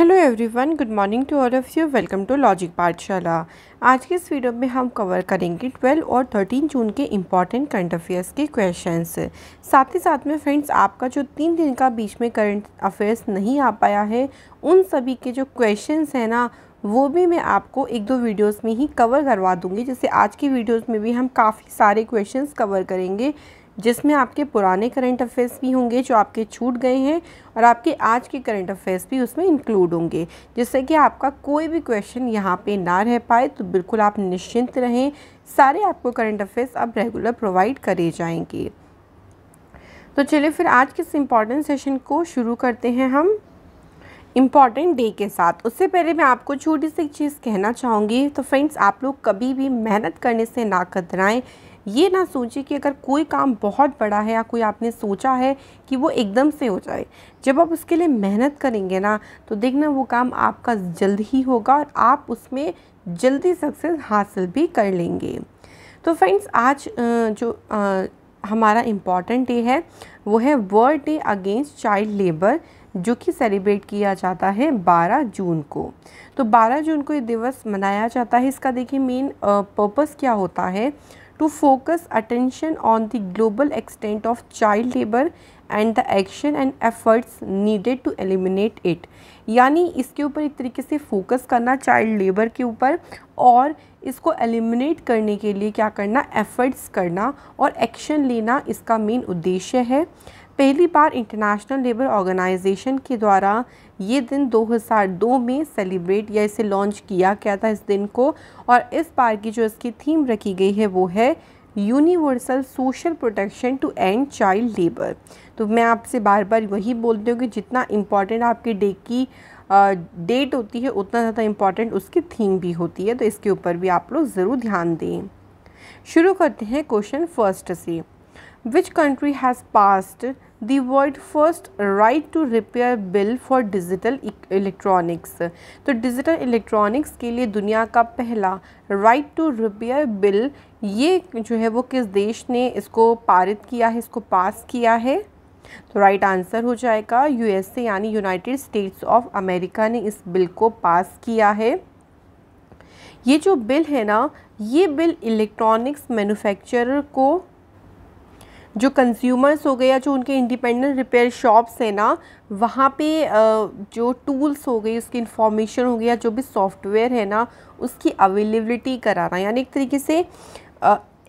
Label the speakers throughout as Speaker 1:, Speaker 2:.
Speaker 1: Hello everyone good morning to all of you welcome to logic Pathshala आज के इस video में हम कवर करेंगे 12 और 13 जून के इम्पॉर्टेंट करंट अफेयर्स के क्वेश्चंस साथ ही साथ में फ्रेंड्स आपका जो तीन दिन का बीच में करंट अफेयर्स नहीं आ पाया है उन सभी के जो क्वेश्चंस हैं ना वो भी मैं आपको एक दो वीडियोज़ में ही कवर करवा दूँगी जैसे आज की वीडियोज़ में भी हम काफ़ी सारे क्वेश्चन कवर करेंगे जिसमें आपके पुराने करंट अफेयर्स भी होंगे जो आपके छूट गए हैं और आपके आज के करंट अफेयर्स भी उसमें इंक्लूड होंगे जिससे कि आपका कोई भी क्वेश्चन यहाँ पे ना रह पाए तो बिल्कुल आप निश्चिंत रहें सारे आपको करंट अफेयर्स अब रेगुलर प्रोवाइड करे जाएंगे तो चलिए फिर आज के इस इम्पॉर्टेंट सेशन को शुरू करते हैं हम इम्पॉर्टेंट डे के साथ उससे पहले मैं आपको छोटी सी चीज़ कहना चाहूँगी तो फ्रेंड्स आप लोग कभी भी मेहनत करने से ना कतराएँ ये ना सोचिए कि अगर कोई काम बहुत बड़ा है या कोई आपने सोचा है कि वो एकदम से हो जाए जब आप उसके लिए मेहनत करेंगे ना तो देखना वो काम आपका जल्द ही होगा और आप उसमें जल्दी सक्सेस हासिल भी कर लेंगे तो फ्रेंड्स आज जो हमारा इम्पॉर्टेंट डे है वो है world day against child labour जो कि सेलिब्रेट किया जाता है 12 जून को तो 12 जून को ये दिवस मनाया जाता है इसका देखिए मेन पर्पस क्या होता है to focus attention on the global extent of child labor and the action and efforts needed to eliminate it यानी इसके ऊपर एक तरीके से फोकस करना चाइल्ड लेबर के ऊपर और इसको एलिमिनेट करने के लिए क्या करना एफर्ट्स करना और एक्शन लेना इसका मेन उद्देश्य है पहली बार इंटरनेशनल लेबर ऑर्गेनाइजेशन के द्वारा ये दिन 2002 में सेलिब्रेट या इसे लॉन्च किया गया था इस दिन को और इस बार की जो इसकी थीम रखी गई है वो है universal social protection to end child labour तो मैं आपसे बार बार वही बोलती हूँ कि जितना इम्पॉर्टेंट आपके डे की डेट होती है उतना ज़्यादा इम्पॉर्टेंट उसकी थीम भी होती है तो इसके ऊपर भी आप लोग ज़रूर ध्यान दें शुरू करते हैं क्वेश्चन फर्स्ट से which country has passed the world first right to repair bill for digital electronics तो digital electronics के लिए दुनिया का पहला right to repair bill ये जो है वो किस देश ने इसको पारित किया है इसको पास किया है तो राइट आंसर हो जाएगा यूएसए यानी यूनाइटेड स्टेट्स ऑफ अमेरिका ने इस बिल को पास किया है ये जो बिल है ना ये बिल इलेक्ट्रॉनिक्स मैन्युफैक्चरर को जो कंज्यूमर्स हो गए या जो उनके इंडिपेंडेंट रिपेयर शॉप्स हैं ना वहाँ पे जो टूल्स हो गई उसकी इंफॉर्मेशन हो गई या जो भी सॉफ्टवेयर है ना उसकी अवेलेबिलिटी कराना यानी एक तरीके से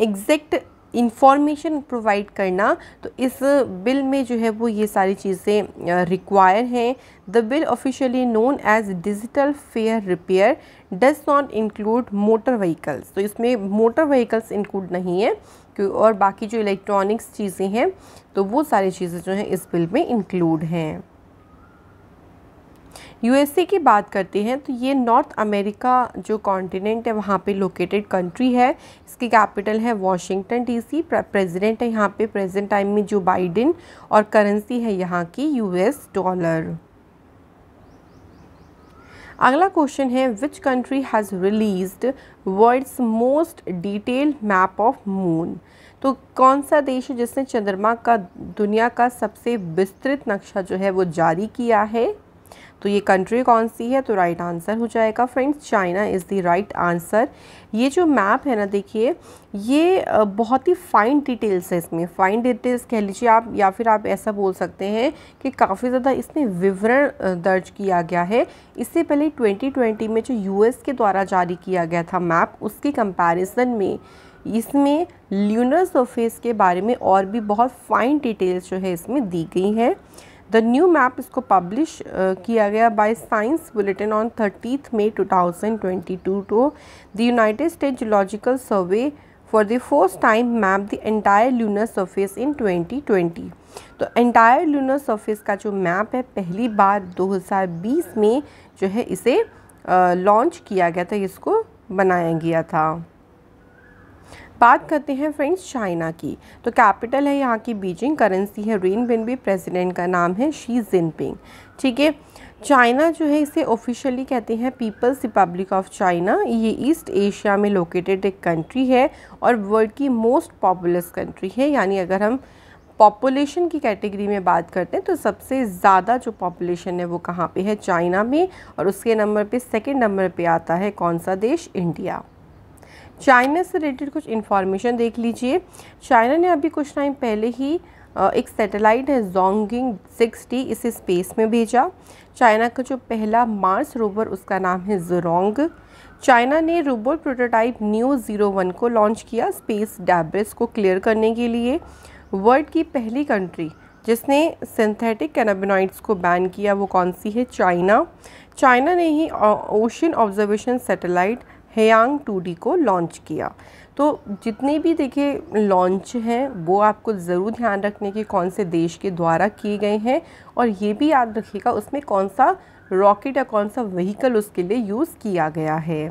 Speaker 1: एग्जैक्ट इंफॉर्मेशन प्रोवाइड करना तो इस बिल में जो है वो ये सारी चीज़ें रिक्वायर हैं the bill officially known as digital fair repair does not include motor vehicles तो इसमें मोटर व्हीकल्स इंक्लूड नहीं है और बाकी जो इलेक्ट्रॉनिक्स चीज़ें हैं तो वो सारी चीज़ें जो हैं इस बिल में इंक्लूड हैं यूएसए की बात करते हैं तो ये नॉर्थ अमेरिका जो कॉन्टिनेंट है वहाँ पे लोकेटेड कंट्री है इसकी कैपिटल है वॉशिंगटन डीसी प्रेसिडेंट है यहाँ पे प्रेजेंट टाइम में जो बाइडेन और करेंसी है यहाँ की यूएस डॉलर अगला क्वेश्चन है which country has released world's most detailed map of moon तो कौन सा देश है जिसने चंद्रमा का दुनिया का सबसे विस्तृत नक्शा जो है वो जारी किया है तो ये कंट्री कौन सी है तो राइट आंसर हो जाएगा friends China is the right answer ये जो मैप है ना देखिए ये बहुत ही फाइन डिटेल्स है इसमें फाइन डिटेल्स कह लीजिए आप या फिर आप ऐसा बोल सकते हैं कि काफ़ी ज़्यादा इसमें विवरण दर्ज किया गया है इससे पहले 2020 में जो यूएस के द्वारा जारी किया गया था मैप उसके कंपैरिजन में इसमें ल्यूनर सरफेस के बारे में और भी बहुत फाइन डिटेल्स जो है इसमें दी गई हैं द न्यू मैप इसको पब्लिश किया गया by science bulletin on thirtieth May 2022 to the United State geological survey for the first time map the entire lunar surface in twenty twenty तो एंटायर लूनर सर्फेस का जो map है पहली बार 2020 में जो है इसे लॉन्च uh, किया गया था इसको बनाया गया था बात करते हैं फ्रेंड्स चाइना की तो कैपिटल है यहाँ की बीजिंग करेंसी है रेन बिन भी प्रेजिडेंट का नाम है शी जिनपिंग ठीक है चाइना जो है इसे ऑफिशियली कहते हैं पीपल्स रिपब्लिक ऑफ चाइना ये ईस्ट एशिया में लोकेटेड एक कंट्री है और वर्ल्ड की मोस्ट पॉपुलस कंट्री है यानी अगर हम पॉपुलेशन की कैटेगरी में बात करते हैं तो सबसे ज़्यादा जो पॉपुलेशन है वो कहाँ पे है चाइना में और उसके नंबर पे सेकंड नंबर पे आता है कौन सा देश इंडिया चाइना से रिलेटेड कुछ इन्फॉर्मेशन देख लीजिए चाइना ने अभी कुछ टाइम पहले ही एक सैटेलाइट है जोंगिंग सिक्स इसे स्पेस में भेजा चाइना का जो पहला मार्स रोवर उसका नाम है जोरोंग चाइना ने robot prototype new zero one को लॉन्च किया स्पेस डैब्रिस को क्लियर करने के लिए वर्ल्ड की पहली कंट्री जिसने सिंथेटिक कैनाबिनॉइड्स को बैन किया वो कौन सी है चाइना चाइना ने ही ocean observation satellite Haiyang two को लॉन्च किया तो जितने भी देखिए लॉन्च हैं वो आपको ज़रूर ध्यान रखने के कौन से देश के द्वारा किए गए हैं और ये भी याद रखिएगा उसमें कौन सा रॉकेट या कौन सा व्हीकल उसके लिए यूज़ किया गया है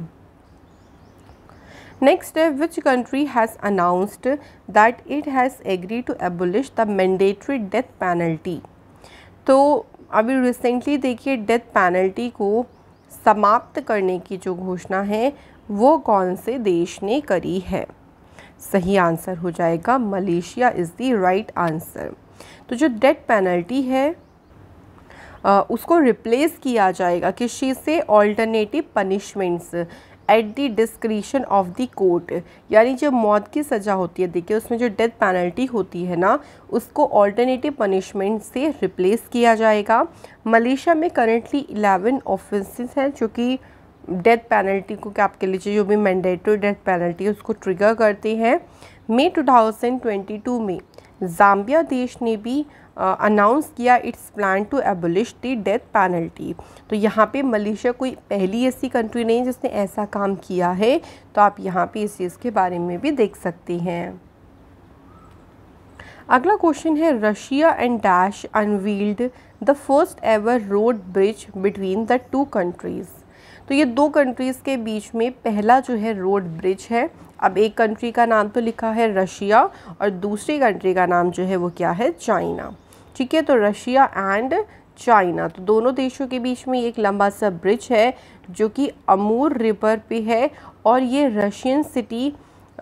Speaker 1: नेक्स्ट है which country has announced that it has agree to abolish the mandatory death penalty तो अभी रिसेंटली देखिए डेथ पेनल्टी को समाप्त करने की जो घोषणा है वो कौन से देश ने करी है सही आंसर हो जाएगा Malaysia is the right answer तो जो डेथ पेनल्टी है उसको रिप्लेस किया जाएगा किसी से alternative punishments at the discretion of the court यानी जो मौत की सज़ा होती है देखिए उसमें जो डेथ पेनल्टी होती है ना उसको ऑल्टरनेटिव पनिशमेंट से रिप्लेस किया जाएगा मलेशिया में करेंटली इलेवन ऑफेंसेस हैं जो कि डेथ पेनल्टी को क्या आपके लिए जो भी मैंडेटरी डेथ पेनल्टी है उसको ट्रिगर करते हैं मई 2022 में जाम्बिया देश ने भी अनाउंस किया its plan to abolish the death penalty तो यहाँ पे मलेशिया कोई पहली ऐसी कंट्री नहीं जिसने ऐसा काम किया है तो आप यहाँ पे इस चीज़ के बारे में भी देख सकते हैं अगला क्वेश्चन है Russia and dash unveiled the first ever road bridge between the two countries तो ये दो कंट्रीज़ के बीच में पहला जो है रोड ब्रिज है अब एक कंट्री का नाम तो लिखा है रशिया और दूसरी कंट्री का नाम जो है वो क्या है चाइना ठीक है तो रशिया एंड चाइना तो दोनों देशों के बीच में एक लंबा सा ब्रिज है जो कि अमूर रिवर पे है और ये रशियन सिटी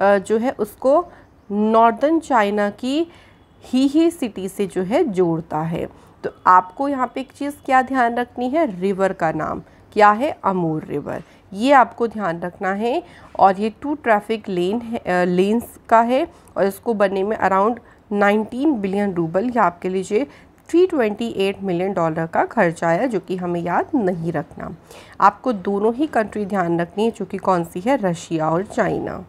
Speaker 1: जो है उसको नॉर्दर्न चाइना की ही ही सिटी से जो है जोड़ता है तो आपको यहाँ पे एक चीज़ क्या ध्यान रखनी है रिवर का नाम क्या है अमूर रिवर ये आपको ध्यान रखना है और ये टू ट्रैफिक लेन है लेन्स का है और इसको बनने में अराउंड 19 बिलियन रूबल या आपके लीजिए 328 मिलियन डॉलर का खर्च आया जो कि हमें याद नहीं रखना आपको दोनों ही कंट्री ध्यान रखनी है जो कि कौन सी है रशिया और चाइना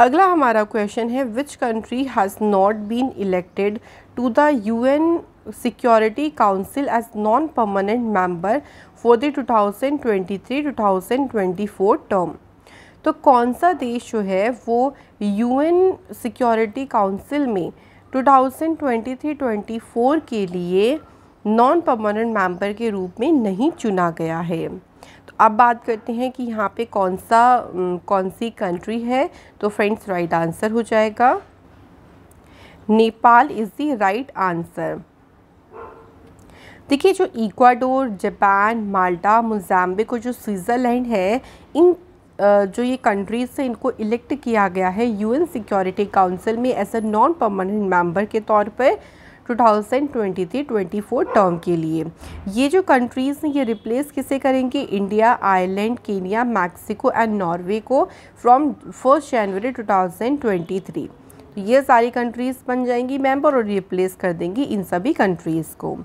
Speaker 1: अगला हमारा क्वेश्चन है which country has not been elected to the UN Security Council as non-permanent member for the 2023-2024 term. तो कौन सा देश जो है वो यूएन सिक्योरिटी काउंसिल में 2023-24 के लिए नॉन परमानेंट मेंबर के रूप में नहीं चुना गया है तो अब बात करते हैं कि यहाँ पे कौन सा कौन सी कंट्री है तो फ्रेंड्स राइट आंसर हो जाएगा Nepal is the right answer देखिए जो इक्वाडोर जापान माल्टा मोजाम्बिक और जो स्विट्ज़रलैंड है इन जो ये कंट्रीज़ से इनको इलेक्ट किया गया है यूएन सिक्योरिटी काउंसिल में as a non permanent member के तौर पर 2023-24 टर्म के लिए ये जो कंट्रीज़ हैं ये रिप्लेस किसे करेंगे India Ireland Kenya Mexico and Norway को फ्रॉम फर्स्ट जनवरी 2023 ये सारी कंट्रीज़ बन जाएंगी मेंबर और रिप्लेस कर देंगी इन सभी कंट्रीज़ को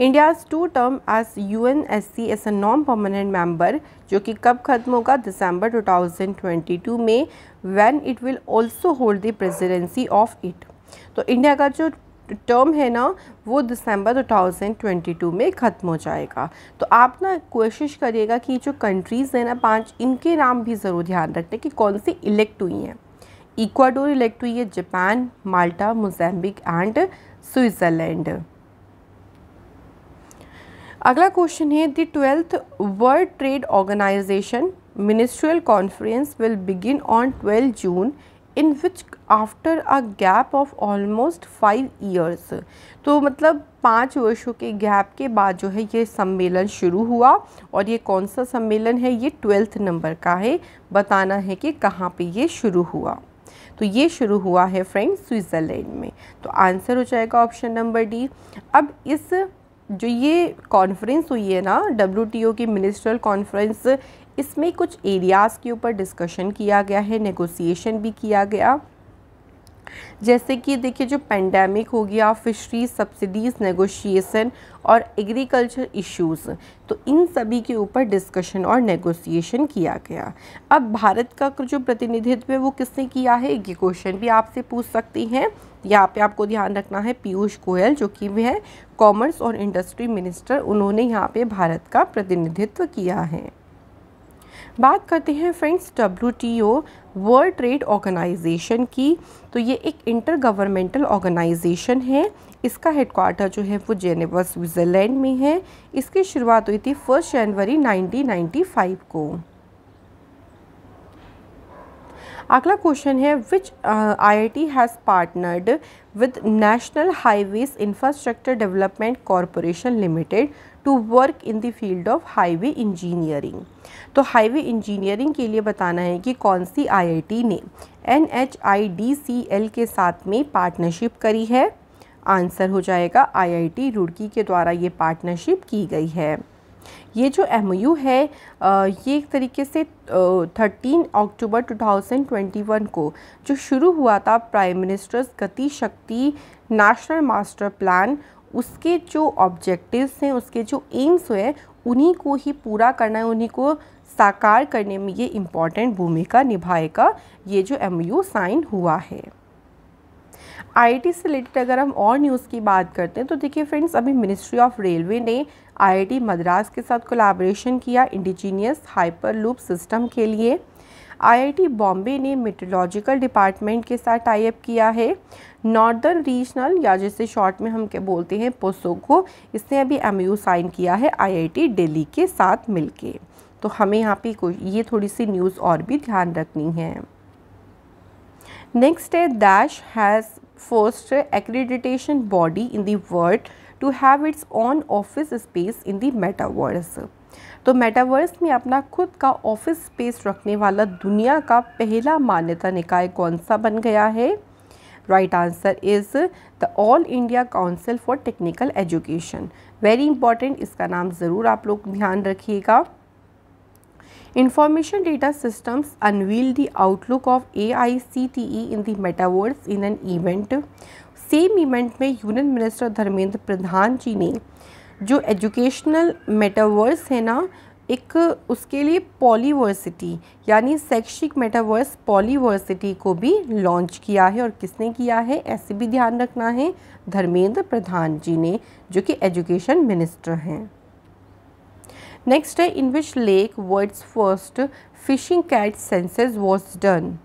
Speaker 1: India's two term as U N S C S a non permanent member जो कि कब ख़त्म होगा दिसंबर 2022 में when it will also hold the presidency of it तो इंडिया का जो टर्म है ना वो दिसंबर 2022 में ख़त्म हो जाएगा तो आप ना कोशिश करिएगा कि जो कंट्रीज़ हैं ना पांच इनके नाम भी ज़रूर ध्यान रखते हैं कि कौन सी इलेक्ट हुई हैं इक्वाडोर इलेक्ट हुई है Japan Malta Mozambique and Switzerland अगला क्वेश्चन है the twelfth World trade Organization ministerial conference will begin on twelve June in which after a gap of almost five years तो मतलब पाँच वर्षों के गैप के बाद जो है ये सम्मेलन शुरू हुआ और ये कौन सा सम्मेलन है ये ट्वेल्थ नंबर का है बताना है कि कहाँ पे ये शुरू हुआ तो ये शुरू हुआ है फ्रेंड्स स्विट्ज़रलैंड में तो आंसर हो जाएगा ऑप्शन नंबर डी अब इस जो ये कॉन्फ्रेंस हुई है ना डब्ल्यू की मिनिस्ट्रल कॉन्फ्रेंस इसमें कुछ एरियाज़ के ऊपर डिस्कशन किया गया है नेगोसिएशन भी किया गया जैसे कि देखिए जो पेंडेमिक हो गया फिशरीज सब्सिडीज़ नेगोशिएशन और एग्रीकल्चर इश्यूज़ तो इन सभी के ऊपर डिस्कशन और नेगोशिएशन किया गया अब भारत का जो प्रतिनिधित्व है वो किसने किया है ये क्वेश्चन भी आपसे पूछ सकती हैं यहाँ पे आपको ध्यान रखना है पीयूष गोयल जो कि वह कॉमर्स और इंडस्ट्री मिनिस्टर उन्होंने यहाँ पे भारत का प्रतिनिधित्व किया है बात करते हैं friends W world trade organization की तो ये एक इंटर गवर्नमेंटल ऑर्गेनाइजेशन है इसका हेडक्वार्टर जो है वो जेनेवा स्विट्ज़रलैंड में है इसकी शुरुआत हुई थी फर्स्ट जनवरी 1995 को अगला क्वेश्चन है which IIT has partnered with national highways infrastructure development corporation limited to work in the field of highway engineering तो हाईवे इंजीनियरिंग के लिए बताना है कि कौन सी आईआईटी ने N H I D C L के साथ में पार्टनरशिप करी है आंसर हो जाएगा आईआईटी रुड़की के द्वारा ये पार्टनरशिप की गई है ये जो एम है ये एक तरीके से 13 अक्टूबर 2021 को जो शुरू हुआ था प्राइम मिनिस्टर्स गति शक्ति नेशनल मास्टर प्लान उसके जो ऑब्जेक्टिव्स हैं उसके जो एम्स हैं उन्हीं को ही पूरा करना है उन्हीं को साकार करने में ये इम्पॉर्टेंट भूमिका निभाएगा ये जो एम यू साइन हुआ है आईआईटी से रिलेटेड अगर हम और न्यूज़ की बात करते हैं तो देखिए फ्रेंड्स अभी मिनिस्ट्री ऑफ रेलवे ने आईआईटी मद्रास के साथ कोलाब्रेशन किया इंडिजीनियस हाइपर लूप सिस्टम के लिए आईआईटी बॉम्बे ने मेट्रोलॉजिकल डिपार्टमेंट के साथ टाइप किया है नॉर्दर्न रीजनल या जैसे शॉर्ट में हम क्या बोलते हैं पोसो को इसने अभी एम साइन किया है आईआईटी दिल्ली के साथ मिलके तो हमें यहाँ पे ये थोड़ी सी न्यूज़ और भी ध्यान रखनी है नेक्स्ट है dash has first accreditation body in the world to have its own office space in the metaverse तो मेटावर्स में अपना खुद का ऑफिस स्पेस रखने वाला दुनिया का पहला मान्यता निकाय कौन सा बन गया है right answer is the All India Council for Technical Education very important इसका नाम ज़रूर आप लोग ध्यान रखिएगा Information data systems unveil the outlook of AICTE in the metaverse in an event. Same event में यूनियन मिनिस्टर धर्मेंद्र प्रधान जी ने जो एजुकेशनल मेटावर्स है ना एक उसके लिए पॉलीवर्सिटी यानी शैक्षिक मेटावर्स पॉलीवर्सिटी को भी लॉन्च किया है और किसने किया है ऐसे भी ध्यान रखना है धर्मेंद्र प्रधान जी ने जो कि एजुकेशन मिनिस्टर हैं नेक्स्ट है in which lake world's first fishing cat census was done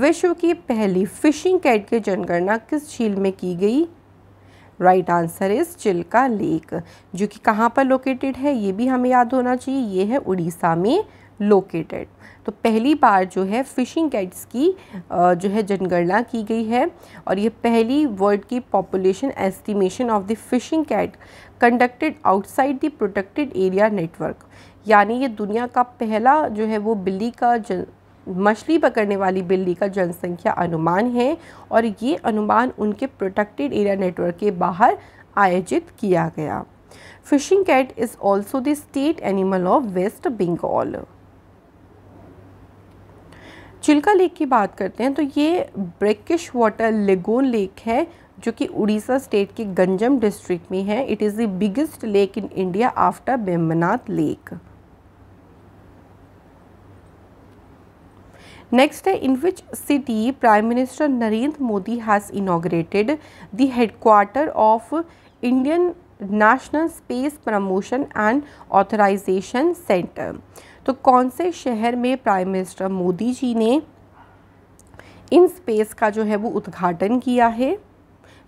Speaker 1: विश्व की पहली फिशिंग कैट की जनगणना किस झील में की गई right answer is Chilika lake जो कि कहाँ पर लोकेटेड है ये भी हमें याद होना चाहिए ये है उड़ीसा में लोकेटेड तो पहली बार जो है फ़िशिंग कैट्स की जो है जनगणना की गई है और ये पहली वर्ल्ड की population estimation of the fishing cat conducted outside the protected area network यानी ये दुनिया का पहला जो है वो बिल्ली का जन मछली पकड़ने वाली बिल्ली का जनसंख्या अनुमान है और ये अनुमान उनके प्रोटेक्टेड एरिया नेटवर्क के बाहर आयोजित किया गया fishing cat is also the state animal of West Bengal Chilika lake की बात करते हैं तो ये ब्रेकिश वाटर लेगोन लेक है जो कि उड़ीसा स्टेट के गंजम डिस्ट्रिक्ट में है it is the biggest lake in India after Vembanad lake next है in which city prime minister Narendra Modi has inaugurated the headquarter of Indian National Space Promotion and Authorisation Centre तो कौन से शहर में प्राइम मिनिस्टर मोदी जी ने इन स्पेस का जो है वो उद्घाटन किया है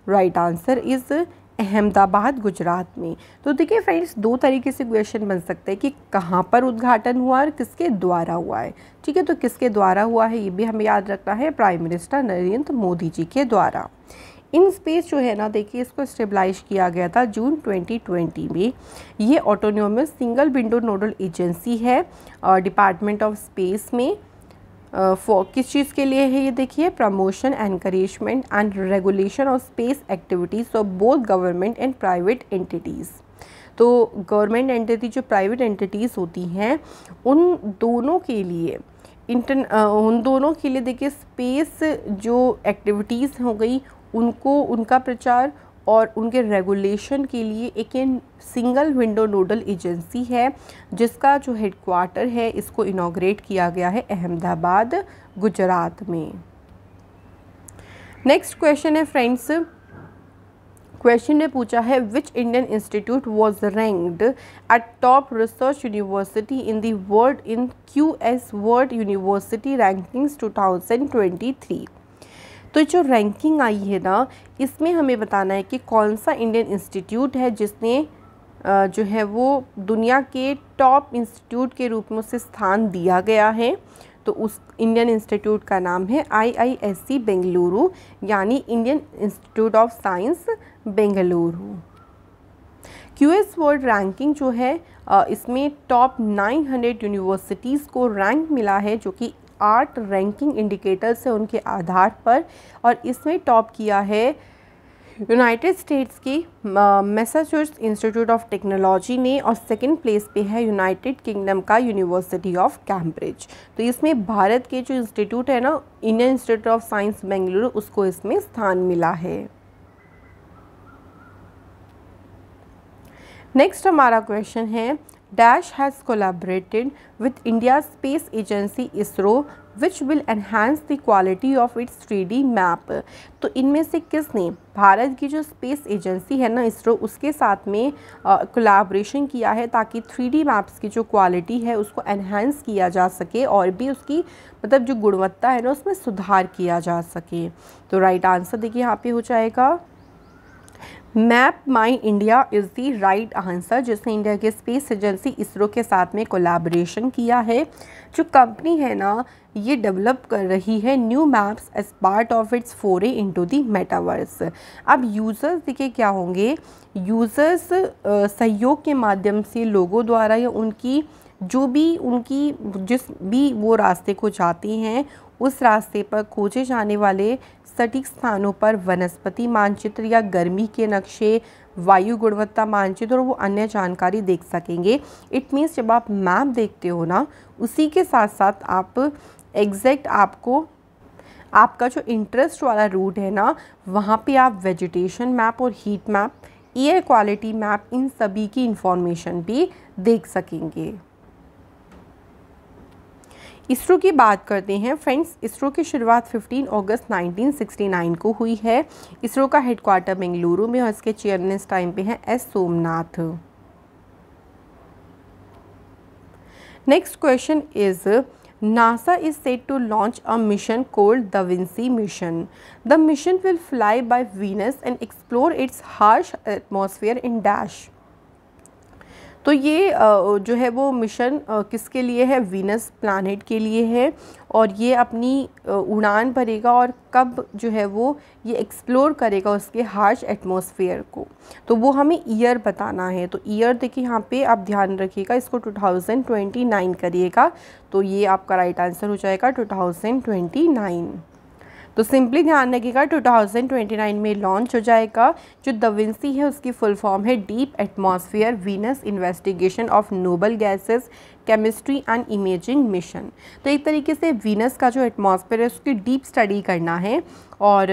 Speaker 1: right answer is Ahmedabad Gujarat में तो देखिए फ्रेंड्स दो तरीके से क्वेश्चन बन सकते हैं कि कहाँ पर उद्घाटन हुआ और किसके द्वारा हुआ है ठीक है तो किसके द्वारा हुआ है ये भी हमें याद रखना है प्राइम मिनिस्टर नरेंद्र मोदी जी के द्वारा इन स्पेस जो है ना देखिए इसको स्टेबलाइज किया गया था जून 2020 में ये autonomous single window nodal agency है डिपार्टमेंट ऑफ स्पेस में फॉर uh, किस चीज़ के लिए है ये देखिए promotion encouragement and regulation of space activities of both government and private entities तो गवर्नमेंट एंटिटी जो प्राइवेट एंटिटीज़ होती हैं उन दोनों के लिए इंटर उन दोनों के लिए देखिए स्पेस जो एक्टिविटीज़ हो गई उनको उनका प्रचार और उनके रेगुलेशन के लिए एक सिंगल विंडो नोडल एजेंसी है जिसका जो हेडक्वार्टर है इसको इनाग्रेट किया गया है अहमदाबाद गुजरात में नेक्स्ट क्वेश्चन है फ्रेंड्स क्वेश्चन ने पूछा है which Indian institute was ranked at top research university in world in Q S world university rankings 2023 तो जो रैंकिंग आई है ना इसमें हमें बताना है कि कौन सा इंडियन इंस्टीट्यूट है जिसने जो है वो दुनिया के टॉप इंस्टीट्यूट के रूप में उसे स्थान दिया गया है तो उस इंडियन इंस्टीट्यूट का नाम है आईआईएससी बेंगलुरु यानी Indian Institute of Science Bengaluru QS world ranking जो है इसमें टॉप 900 यूनिवर्सिटीज़ को रैंक मिला है जो कि आठ रैंकिंग इंडिकेटर्स से उनके आधार पर और इसमें टॉप किया है यूनाइटेड स्टेट्स की मैसाचुसेट्स इंस्टीट्यूट ऑफ टेक्नोलॉजी ने और सेकंड प्लेस पे है यूनाइटेड किंगडम का यूनिवर्सिटी ऑफ कैम्ब्रिज तो इसमें भारत के जो इंस्टीट्यूट है ना Indian Institute of Science Bengaluru उसको इसमें स्थान मिला है नेक्स्ट हमारा क्वेश्चन है Dash has collaborated with India's space agency ISRO which will enhance the quality of its 3D map. तो इनमें से किसने भारत की जो स्पेस एजेंसी है ना इसरो उसके साथ में कोलाब्रेशन किया है ताकि 3D मैप्स की जो क्वालिटी है उसको एनहेंस किया जा सके और भी उसकी मतलब जो गुणवत्ता है ना उसमें सुधार किया जा सके तो राइट आंसर देखिए यहाँ पे हो जाएगा MapmyIndia is the right answer जिसने इंडिया के स्पेस एजेंसी इसरो के साथ में कोलाब्रेशन किया है जो कंपनी है ना ये डेवलप कर रही है new maps as part of its foray into the metaverse अब यूज़र्स देखिए क्या होंगे यूज़र्स सहयोग के माध्यम से लोगों द्वारा या उनकी जो भी उनकी जिस भी वो रास्ते को जाती हैं उस रास्ते पर खोजे जाने वाले सटीक स्थानों पर वनस्पति मानचित्र या गर्मी के नक्शे वायु गुणवत्ता मानचित्र और वो अन्य जानकारी देख सकेंगे इट मीन्स जब आप मैप देखते हो ना उसी के साथ साथ आप एग्जैक्ट आपको आपका जो इंटरेस्ट वाला रूट है ना वहाँ पे आप वेजिटेशन मैप और heat map air quality map इन सभी की इंफॉर्मेशन भी देख सकेंगे इसरो की बात करते हैं फ्रेंड्स इसरो की शुरुआत 15 अगस्त 1969 को हुई है इसरो का हेडक्वार्टर बेंगलुरु में और इसके चेयरमैन इस टाइम पे हैं S Somanath next question is NASA is set to launch a mission called DAVINCI mission the mission will fly by Venus and explore its harsh atmosphere in dash तो ये जो है वो मिशन किसके लिए है वीनस प्लानट के लिए है और ये अपनी उड़ान भरेगा और कब जो है वो ये एक्सप्लोर करेगा उसके हार्श एटमोसफियर को तो वो हमें ईयर बताना है तो ईयर देखिए यहाँ पे आप ध्यान रखिएगा इसको 2029 करिएगा तो ये आपका राइट आंसर हो जाएगा 2029 तो सिंपली ध्यान रखिएगा 2029 में लॉन्च हो जाएगा जो दविंसी है उसकी फुल फॉर्म है deep atmosphere Venus investigation of noble gases chemistry and imaging mission तो एक तरीके से वीनस का जो एटमॉस्फेयर है उसकी डीप स्टडी करना है और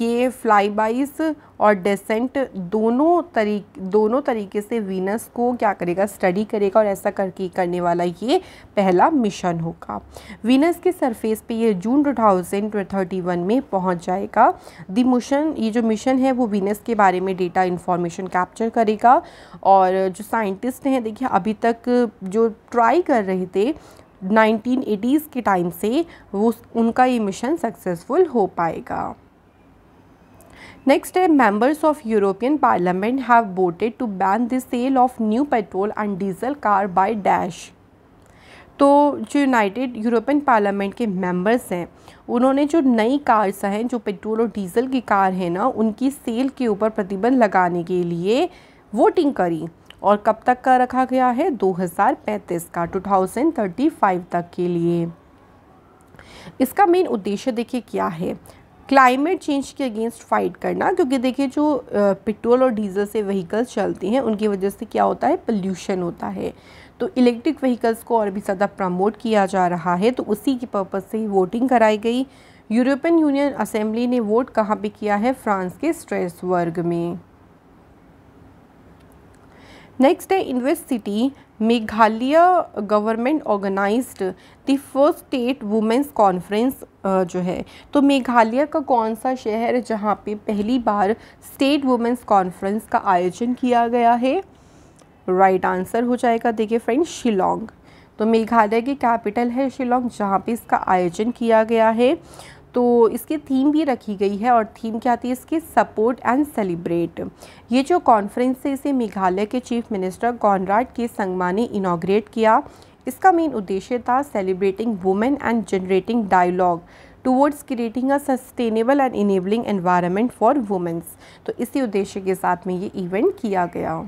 Speaker 1: ये फ्लाई बाइस और डेसेंट दोनों तरी दोनों तरीके से वीनस को क्या करेगा स्टडी करेगा और ऐसा करके करने वाला ये पहला मिशन होगा वीनस के सरफेस पे ये June two thousand thirty one में पहुंच जाएगा दी मिशन ये जो मिशन है वो वीनस के बारे में डेटा इन्फॉर्मेशन कैप्चर करेगा और जो साइंटिस्ट हैं देखिए अभी तक जो ट्राई कर रहे थे 1980s के टाइम से वो उनका ये मिशन सक्सेसफुल हो पाएगा नेक्स्ट है members of European Parliament have voted to ban the sale of new petrol and diesel car by dash तो जो यूनाइटेड यूरोपियन पार्लियामेंट के मेंबर्स हैं उन्होंने जो नई कार्स हैं जो पेट्रोल और डीजल की कार है ना उनकी सेल के ऊपर प्रतिबंध लगाने के लिए वोटिंग करी और कब तक का रखा गया है 2035 का 2035 तक के लिए इसका मेन उद्देश्य देखिए क्या है क्लाइमेट चेंज के अगेंस्ट फाइट करना क्योंकि देखिए जो पेट्रोल और डीजल से व्हीकल्स चलते हैं उनकी वजह से क्या होता है पोल्यूशन होता है तो इलेक्ट्रिक व्हीकल्स को और भी ज़्यादा प्रमोट किया जा रहा है तो उसी के पर्पज़ से ही वोटिंग कराई गई यूरोपियन यूनियन असेंबली ने वोट कहाँ पे किया है फ्रांस के स्ट्रेस वर्ग में नेक्स्ट है in city Meghalaya government organised the first state women's conference जो है तो मेघालय का कौन सा शहर जहाँ पर पहली बार स्टेट वुमेंस कॉन्फ्रेंस का आयोजन किया गया है राइट right आंसर हो जाएगा देखिए फ्रेंड शिलोंग तो मेघालय की कैपिटल है शिलोंग जहाँ पे इसका आयोजन किया गया है तो इसकी थीम भी रखी गई है और थीम क्या आती है इसकी सपोर्ट एंड सेलिब्रेट ये जो कॉन्फ्रेंस है इसे मेघालय के चीफ मिनिस्टर कॉनराड के संगमा ने इनाग्रेट किया इसका मेन उद्देश्य था celebrating women and generating dialogue towards creating a sustainable and enabling environment for women's तो इसी उद्देश्य के साथ में ये इवेंट किया गया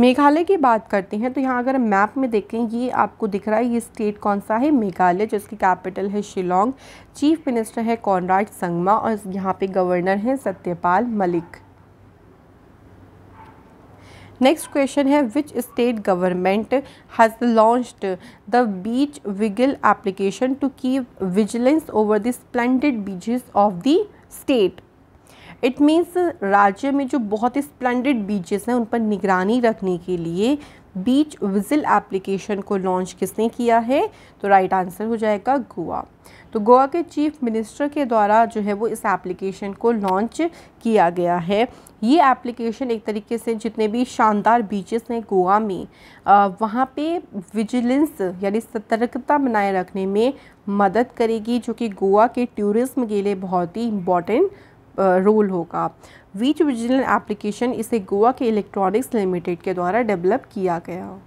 Speaker 1: मेघालय की बात करते हैं तो यहाँ अगर मैप में देखें ये आपको दिख रहा है ये स्टेट कौन सा है मेघालय जिसकी कैपिटल है शिलोंग चीफ मिनिस्टर है कॉनराड संगमा और यहाँ पे गवर्नर हैं सत्यपाल मलिक नेक्स्ट क्वेश्चन है which state government has launched the beach vigil application to keep vigilance over the splendid beaches of the state it means राज्य में जो बहुत ही स्प्लेंडेड बीचेस हैं उन पर निगरानी रखने के लिए बीच विजिल एप्लीकेशन को लॉन्च किसने किया है तो राइट आंसर हो जाएगा गोवा तो गोवा के चीफ मिनिस्टर के द्वारा जो है वो इस एप्लीकेशन को लॉन्च किया गया है ये एप्लीकेशन एक तरीके से जितने भी शानदार बीचेस हैं गोवा में वहाँ पे विजिलेंस यानी सतर्कता बनाए रखने में मदद करेगी जो कि गोवा के टूरिज़्म के लिए बहुत ही इम्पॉर्टेंट रोल होगा वीच विजिलेंस एप्लीकेशन इसे गोवा के इलेक्ट्रॉनिक्स लिमिटेड के द्वारा डेवलप किया गया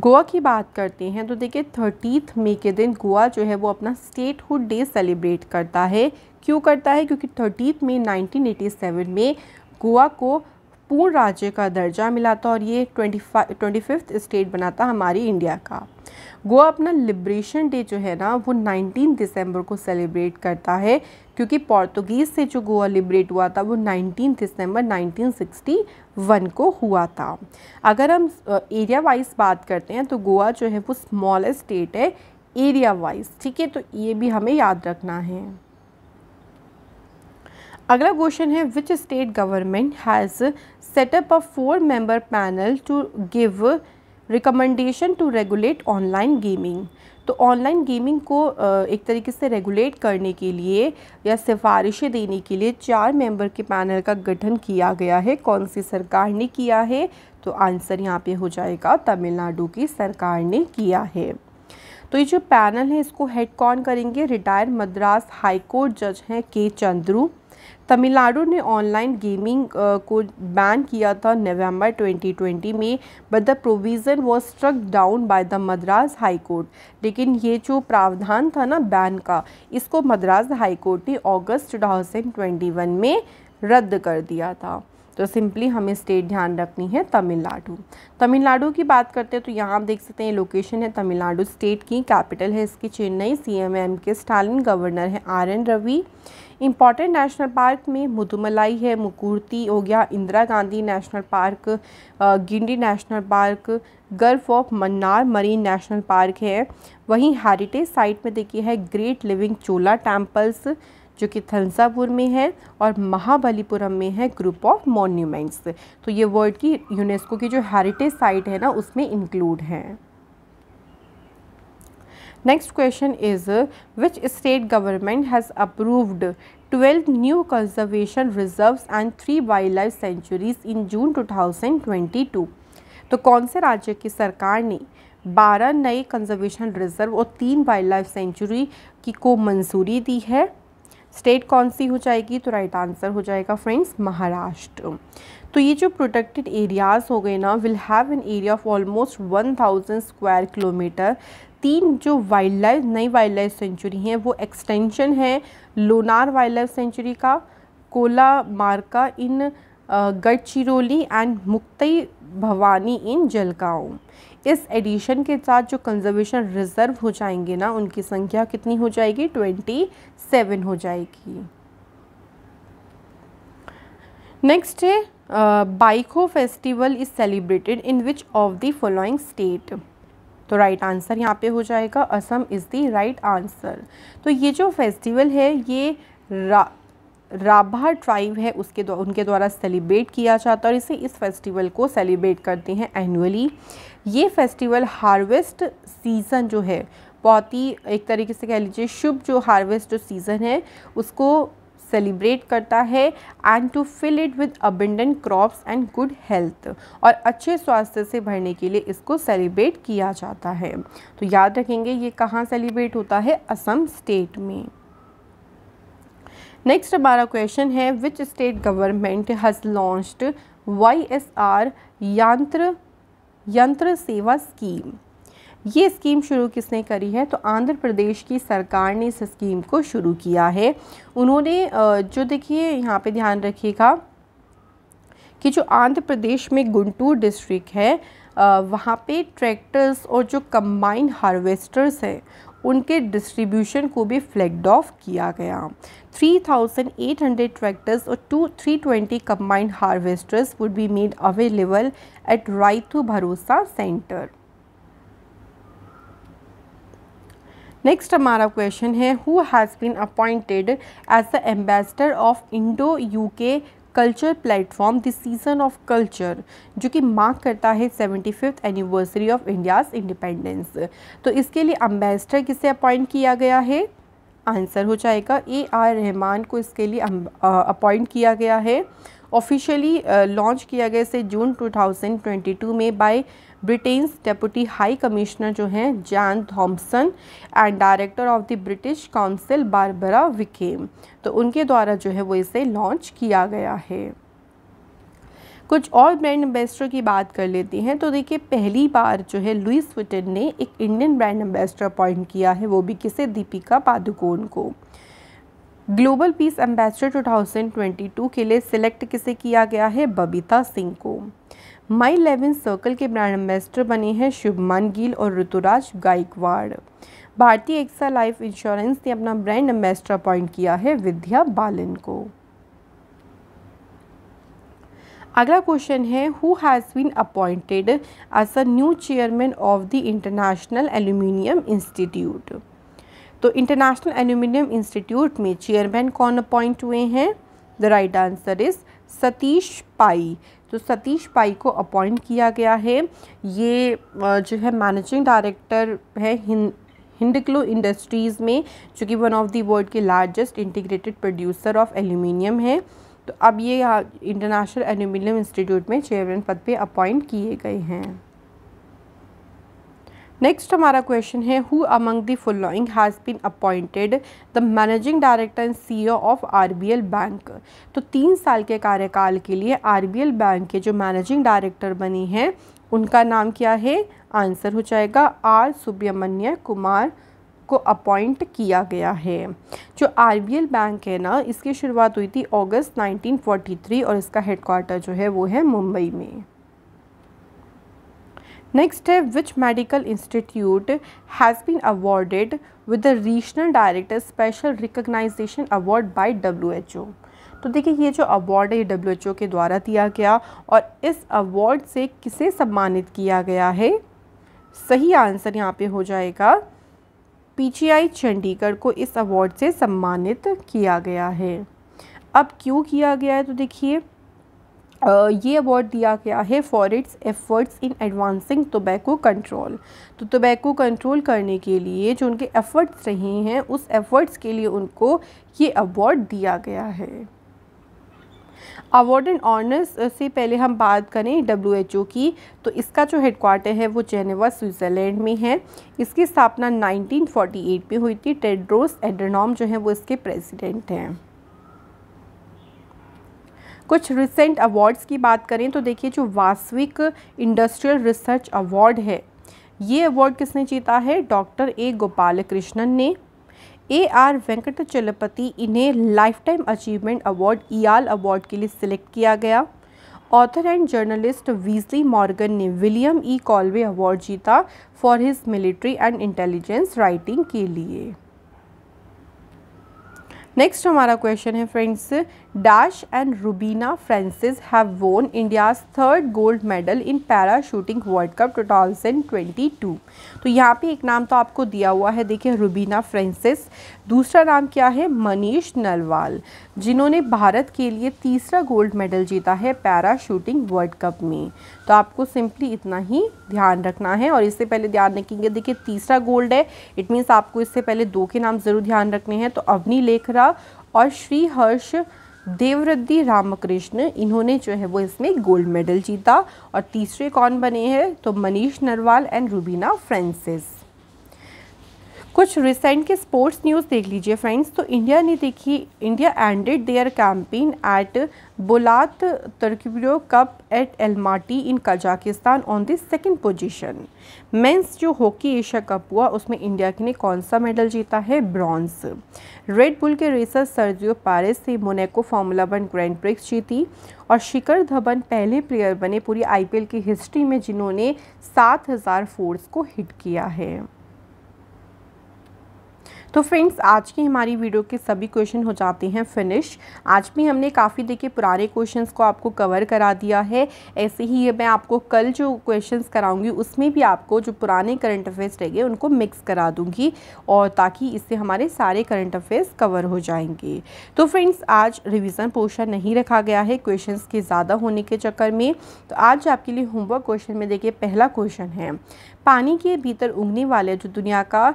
Speaker 1: गोवा की बात करते हैं तो देखिए थर्टीथ मई के दिन गोवा जो है वो अपना स्टेटहुड डे सेलिब्रेट करता है क्यों करता है क्योंकि थर्टीथ मई 1987 में गोवा को पूर्ण राज्य का दर्जा मिला था और ये ट्वेंटी फाइव स्टेट बना था हमारी इंडिया का गोवा अपना लिब्रेशन डे जो है ना वो 19 दिसंबर को सेलिब्रेट करता है क्योंकि पोर्तुगीज़ से जो गोवा लिब्रेट हुआ था वो 19 दिसंबर 1961 को हुआ था अगर हम एरिया वाइज बात करते हैं तो गोवा जो है वो स्मॉलेस्ट स्टेट है एरिया वाइज ठीक है तो ये भी हमें याद रखना है अगला क्वेश्चन है which state government has set up a four member panel to give recommendation to regulate online gaming तो ऑनलाइन गेमिंग को एक तरीके से रेगुलेट करने के लिए या सिफारिशें देने के लिए चार मेंबर के पैनल का गठन किया गया है कौन सी सरकार ने किया है तो आंसर यहाँ पे हो जाएगा तमिलनाडु की सरकार ने किया है तो ये जो पैनल है इसको हेड कौन करेंगे रिटायर्ड मद्रास हाई कोर्ट जज हैं के चंद्रू तमिलनाडु ने ऑनलाइन गेमिंग को बैन किया था नवंबर 2020 में but the provision was struck down by the Madras high court लेकिन ये जो प्रावधान था ना बैन का इसको मद्रास हाई कोर्ट ने अगस्त 2021 में रद्द कर दिया था तो सिंपली हमें स्टेट ध्यान रखनी है तमिलनाडु तमिलनाडु की बात करते हैं तो यहाँ आप देख सकते हैं लोकेशन है तमिलनाडु स्टेट की कैपिटल है इसकी Chennai C M M K Stalin governor है R N Ravi important national park में मुदुमलाई है मुकूर्ति हो गया Indira Gandhi national park Guindy national park gulf of Mannar marine national park है वहीं हेरिटेज साइट में देखिए है ग्रेट लिविंग चोला टेम्पल्स जो कि थंसापुर में है और महाबलीपुरम में है ग्रुप ऑफ मॉन्यूमेंट्स तो ये वर्ल्ड की यूनेस्को की जो हेरिटेज साइट है ना उसमें इंक्लूड हैं next question is which state government has approved 12 conservation conservation and three wildlife sanctuaries in June 2022. तो कौन से राज्य की सरकार ने 12 नए कंजर्वेशन रिजर्व और तीन वाइल्ड लाइफ सेंचुरी की को मंजूरी दी है स्टेट कौन सी हो जाएगी तो राइट आंसर हो जाएगा फ्रेंड्स महाराष्ट्र तो ये जो प्रोटेक्टेड एरियाज़ हो गए ना will have an area of almost 1000 square kilometre तीन जो वाइल्ड लाइफ नई वाइल्ड लाइफ सेंचुरी हैं वो एक्सटेंशन है लोनार वाइल्ड लाइफ सेंचुरी का Kolamarka in Gadchiroli and Muktai Bhavani in Jalgaon इस एडिशन के साथ जो कंजर्वेशन रिजर्व हो जाएंगे ना उनकी संख्या कितनी हो जाएगी ट्वेंटी सेवन हो जाएगी नेक्स्ट है Baikho festival is celebrated in which of the following state तो राइट आंसर यहाँ पे हो जाएगा Assam is the right answer तो ये जो फेस्टिवल है ये रा, राभा ट्राइब है उसके द्वा, उनके द्वारा सेलिब्रेट किया जाता है और इसे इस फेस्टिवल को सेलिब्रेट करते हैं एनुअली ये फेस्टिवल हार्वेस्ट सीज़न जो है बहुत ही एक तरीके से कह लीजिए शुभ जो हार्वेस्ट जो सीज़न है उसको सेलिब्रेट करता है and to fill it with abundant crops and good health और अच्छे स्वास्थ्य से भरने के लिए इसको सेलिब्रेट किया जाता है तो याद रखेंगे ये कहाँ सेलिब्रेट होता है असम स्टेट में नेक्स्ट हमारा क्वेश्चन है which state government has launched Y S R Yantra Yantra सेवा स्कीम ये स्कीम शुरू किसने करी है तो आंध्र प्रदेश की सरकार ने इस स्कीम को शुरू किया है उन्होंने जो देखिए यहाँ पे ध्यान रखिएगा कि जो आंध्र प्रदेश में गुंटूर डिस्ट्रिक्ट है वहाँ पे ट्रैक्टर्स और जो कंबाइन हार्वेस्टर्स हैं उनके डिस्ट्रीब्यूशन को भी फ्लैगड ऑफ किया गया 3,800 ट्रैक्टर्स और two 320 combined harvesters would be made available at Rythu Bharosa centre next हमारा क्वेश्चन है who has been appointed as the ambassador of Indo UK culture platform the season of culture जो कि mark करता है seventy fifth anniversary of India's independence तो इसके लिए ambassador किसे अपॉइंट किया गया है आंसर हो जाएगा ए आर रहमान को इसके लिए अपॉइंट किया गया है ऑफिशियली लॉन्च किया गया इसे जून 2022 में by Britain's deputy high commissioner जो हैं Jan Thompson and director of the British Council Barbara Wickham तो उनके द्वारा जो है वो इसे लॉन्च किया गया है कुछ और ब्रांड एम्बेसडर की बात कर लेती हैं तो देखिए पहली बार जो है लुइस विटन ने एक इंडियन ब्रांड एम्बेसडर अपॉइंट किया है वो भी किसे दीपिका पादुकोण को ग्लोबल पीस एम्बेसडर 2022 के लिए सिलेक्ट किसे किया गया है बबीता सिंह को माई इलेवन सर्कल के ब्रांड एम्बेसडर बने हैं शुभमान गिल और ऋतुराज गायकवाड़ भारतीय एक्सा लाइफ इंश्योरेंस ने अपना ब्रांड एम्बेसडर अपॉइंट किया है विद्या बालन को अगला क्वेश्चन है who has been appointed as a new chairman of the International aluminium Institute तो इंटरनेशनल एल्यूमिनियम इंस्टीट्यूट में चेयरमैन कौन अपॉइंट हुए हैं the right answer is Satish Pai तो सतीश पाई को अपॉइंट किया गया है ये जो है मैनेजिंग डायरेक्टर है हिंद हिंडक्लो इंडस्ट्रीज़ में जो कि वन ऑफ दी वर्ल्ड के largest integrated producer of aluminium है तो अब ये इंटरनेशनल एल्यूमिनियम इंस्टीट्यूट में चेयरमैन पद पे अपॉइंट किए गए हैं नेक्स्ट हमारा क्वेश्चन है who among the following has been appointed the managing director and CEO of RBL bank तो तीन साल के कार्यकाल के लिए आरबीएल बैंक के जो मैनेजिंग डायरेक्टर बनी हैं उनका नाम क्या है आंसर हो जाएगा आर सुब्रमण्य कुमार को अपॉइंट किया गया है जो आर बैंक है ना इसकी शुरुआत हुई थी अगस्त 1943 और इसका हेडक्वार्टर जो है वो है मुंबई में Next है which medical institute has been awarded with the regional director special recognition award by WHO तो देखिए ये जो अवार्ड है ये डब्ल्यू के द्वारा दिया गया और इस अवार्ड से किसे सम्मानित किया गया है सही आंसर यहाँ पे हो जाएगा पी जी आई चंडीगढ़ को इस अवार्ड से सम्मानित किया गया है अब क्यों किया गया है तो देखिए ये अवार्ड दिया गया है for its efforts in advancing tobacco control तो टोबैको कंट्रोल करने के लिए जो उनके एफर्ट्स रहे हैं उस एफर्ट्स के लिए उनको ये अवार्ड दिया गया है अवार्ड एंड ऑनर्स से पहले हम बात करें डब्ल्यू की तो इसका जो हेडक्वार्टर है वो जेनेवा स्विट्ज़रलैंड में है इसकी स्थापना 1948 में हुई थी टेड्रोस एड्रेनॉम जो है वो इसके प्रेसिडेंट हैं कुछ रिसेंट अवार्ड्स की बात करें तो देखिए जो वास्तविक इंडस्ट्रियल रिसर्च अवार्ड है ये अवार्ड किसने जीता है डॉक्टर ए गोपाल कृष्णन ने ए आर वेंकट चलपति इन्हें लाइफ टाइम अचीवमेंट अवार्ड ईआल अवार्ड के लिए सिलेक्ट किया गया author and journalist Wesley Morgan ने विलियम ई कॉलवे अवार्ड जीता for his military and intelligence writing के लिए नेक्स्ट हमारा क्वेश्चन है friends Dash and Rubina Francis have won India's third gold medal in cup two World Cup 2022. तो यहाँ पे एक नाम तो आपको दिया हुआ है देखिए रुबीना फ्रेंसिस दूसरा नाम क्या है मनीष नलवाल जिन्होंने भारत के लिए तीसरा गोल्ड मेडल जीता है पैरा शूटिंग वर्ल्ड कप में तो आपको सिंपली इतना ही ध्यान रखना है और इससे पहले ध्यान रखेंगे देखिए तीसरा गोल्ड है इट मीन्स आपको इससे पहले दो के नाम ज़रूर ध्यान रखने हैं तो अवनी लेखरा और श्रीहर्ष देवरद्दी रामकृष्ण इन्होंने जो है वो इसमें गोल्ड मेडल जीता और तीसरे कौन बने हैं तो मनीष नरवाल एंड रूबीना फ्रेंसिस कुछ रिसेंट के स्पोर्ट्स न्यूज़ देख लीजिए फ्रेंड्स तो इंडिया ने देखी India ended their campaign at Bulat तर्कबियो cup at Almaty in Kazakhstan on the second position men's जो हॉकी एशिया कप हुआ उसमें इंडिया ने कौन सा मेडल जीता है ब्रॉन्ज रेड बुल के रेसर सर्जियो पारिस से Monaco Formula One Grand Prix जीती और शिखर धवन पहले प्लेयर बने पूरी आई की हिस्ट्री में जिन्होंने सात हज़ार फोर्स को हिट किया है तो फ्रेंड्स आज की हमारी वीडियो के सभी क्वेश्चन हो जाते हैं फिनिश आज भी हमने काफ़ी देखे पुराने क्वेश्चंस को आपको कवर करा दिया है ऐसे ही मैं आपको कल जो क्वेश्चंस कराऊंगी उसमें भी आपको जो पुराने करंट अफेयर्स रह गए उनको मिक्स करा दूंगी और ताकि इससे हमारे सारे करंट अफेयर्स कवर हो जाएंगे तो फ्रेंड्स आज रिविज़न पोर्शन नहीं रखा गया है क्वेश्चन के ज़्यादा होने के चक्कर में तो आज आपके लिए होमवर्क क्वेश्चन में देखिए पहला क्वेश्चन है पानी के भीतर उगने वाले जो दुनिया का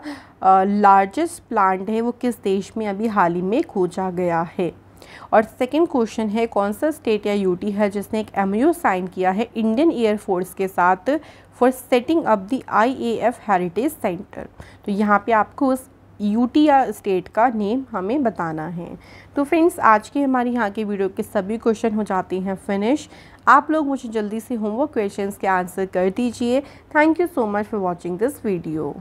Speaker 1: लार्जेस्ट प्लांट है वो किस देश में अभी हाल ही में खोजा गया है और सेकंड क्वेश्चन है कौन सा स्टेट या यूटी है जिसने एक एमयू साइन किया है इंडियन एयरफोर्स के साथ for setting up the IAF heritage centre तो यहाँ पे आपको उस यूटी या स्टेट का नेम हमें बताना है तो फ्रेंड्स आज की हमारे यहाँ के वीडियो के सभी क्वेश्चन हो जाते हैं फिनिश आप लोग मुझे जल्दी से होमवर्क क्वेश्चंस के आंसर कर दीजिए thank you so much for watching this video